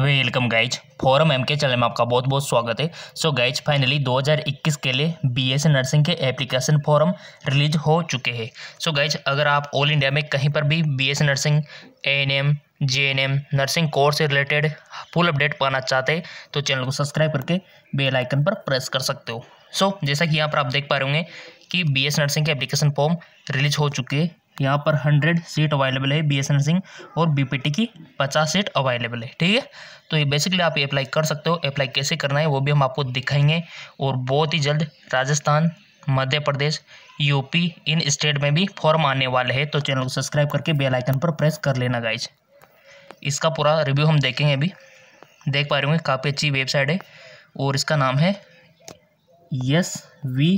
welcome guys forum M K channel में आपका बहुत बहुत स्वागत है सो गाइज फाइनली 2021 के लिए बीएससी नर्सिंग के एप्लीकेशन फॉर्म रिलीज हो चुके हैं सो गाइज अगर आप ऑल इंडिया में कहीं पर भी BSc nursing ANM M nursing course से रिलेटेड फुल अपडेट पाना चाहते हैं तो चैनल को सब्सक्राइब करके बेल आइकन पर प्रेस कर सकते हो सो so, जैसा कि यहाँ पर आप देख पा रहे होंगे कि बी एस नर्सिंग के एप्लीकेशन फॉर्म रिलीज हो चुके हैं यहाँ पर हंड्रेड सीट अवेलेबल है बी एस सिंह और बीपीटी की पचास सीट अवेलेबल है ठीक है तो ये बेसिकली आप अप्लाई कर सकते हो अप्लाई कैसे करना है वो भी हम आपको दिखाएंगे और बहुत ही जल्द राजस्थान मध्य प्रदेश यूपी इन स्टेट में भी फॉर्म आने वाले हैं तो चैनल को सब्सक्राइब करके बेल आइकन पर प्रेस कर लेना गाइज इसका पूरा रिव्यू हम देखेंगे अभी देख पा रहे होंगे काफ़ी अच्छी वेबसाइट है और इसका नाम है यस वी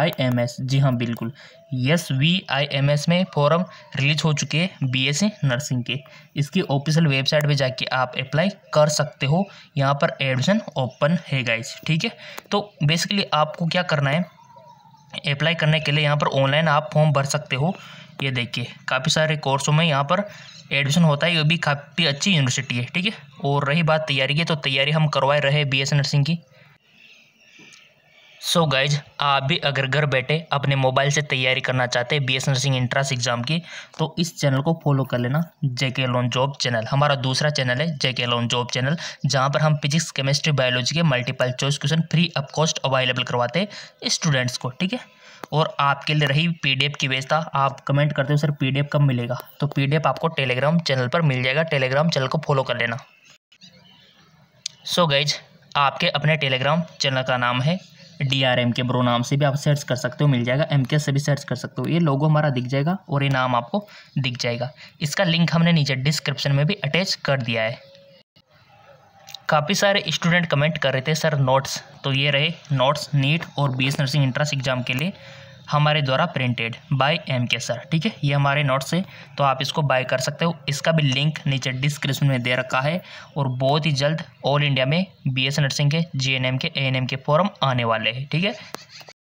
एस जी हाँ बिल्कुल यस वी एस में फॉर्म रिलीज हो चुके हैं बीएससी नर्सिंग e के इसकी ऑफिशियल वेबसाइट पे जाके आप अप्लाई कर सकते हो यहाँ पर एडमिशन ओपन है गाइज ठीक है तो बेसिकली आपको क्या करना है अप्लाई करने के लिए यहाँ पर ऑनलाइन आप फॉर्म भर सकते हो ये देखिए काफ़ी सारे कोर्सों में यहाँ पर एडमिशन होता है ये भी काफ़ी अच्छी यूनिवर्सिटी है ठीक है और रही बात तैयारी की तो तैयारी हम करवाए रहे बी नर्सिंग e की सो so गाइज आप भी अगर घर बैठे अपने मोबाइल से तैयारी करना चाहते हैं B S nursing entrance exam की तो इस चैनल को फॉलो कर लेना जेके लोन जॉब चैनल हमारा दूसरा चैनल है जेके लोन जॉब चैनल जहां पर हम फिजिक्स केमिस्ट्री बायोलॉजी के multiple choice question free of cost available करवाते हैं स्टूडेंट्स को ठीक है और आपके लिए रही एफ की व्यवस्था आप कमेंट करते हो सर एफ़ कब मिलेगा तो एफ़ आपको टेलीग्राम चैनल पर मिल जाएगा टेलीग्राम चैनल को फॉलो कर लेना सो so गाइज आपके अपने टेलीग्राम चैनल का नाम है D R M K bro नाम से भी आप सर्च कर सकते हो मिल जाएगा एम के से भी सर्च कर सकते हो ये लोगो हमारा दिख जाएगा और ये नाम आपको दिख जाएगा इसका लिंक हमने नीचे डिस्क्रिप्शन में भी अटैच कर दिया है काफ़ी सारे स्टूडेंट कमेंट कर रहे थे सर नोट्स तो ये रहे नोट्स नीट और B S nursing entrance exam के लिए हमारे द्वारा printed by M K sir ठीक है ये हमारे नोट से तो आप इसको बाय कर सकते हो इसका भी लिंक नीचे डिस्क्रिप्शन में दे रखा है और बहुत ही जल्द ऑल इंडिया में बी एस नर्सिंग के जे एन एम के ए एन एम के फॉर्म आने वाले हैं ठीक है